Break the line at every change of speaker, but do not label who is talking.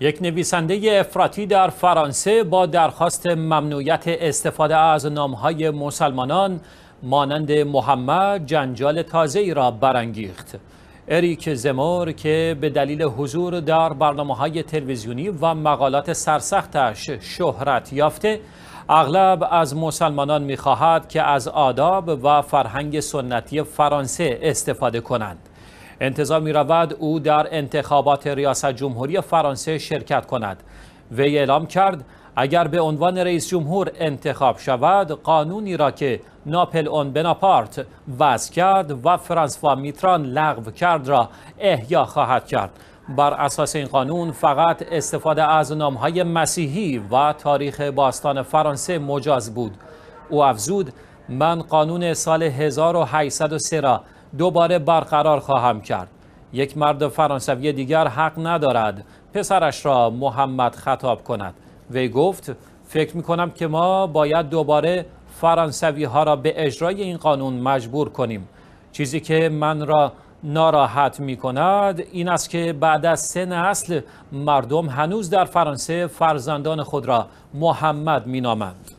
یک نویسنده افراطی در فرانسه با درخواست ممنوعیت استفاده از نامهای مسلمانان مانند محمد جنجال تازه ای را برانگیخت. اریک زمور که به دلیل حضور در برنامه های تلویزیونی و مقالات سرسختش شهرت یافته اغلب از مسلمانان میخواهد که از آداب و فرهنگ سنتی فرانسه استفاده کنند. انتظار می رود او در انتخابات ریاست جمهوری فرانسه شرکت کند وی اعلام کرد اگر به عنوان رئیس جمهور انتخاب شود قانونی را که ناپل اون بناپارت وضع کرد و فرانسوا میتران لغو کرد را احیا خواهد کرد بر اساس این قانون فقط استفاده از نامهای مسیحی و تاریخ باستان فرانسه مجاز بود او افزود من قانون سال 1803 را دوباره برقرار خواهم کرد یک مرد فرانسوی دیگر حق ندارد پسرش را محمد خطاب کند وی گفت فکر می کنم که ما باید دوباره فرانسوی ها را به اجرای این قانون مجبور کنیم چیزی که من را ناراحت می کند این است که بعد از سه نسل مردم هنوز در فرانسه فرزندان خود را محمد می نامند.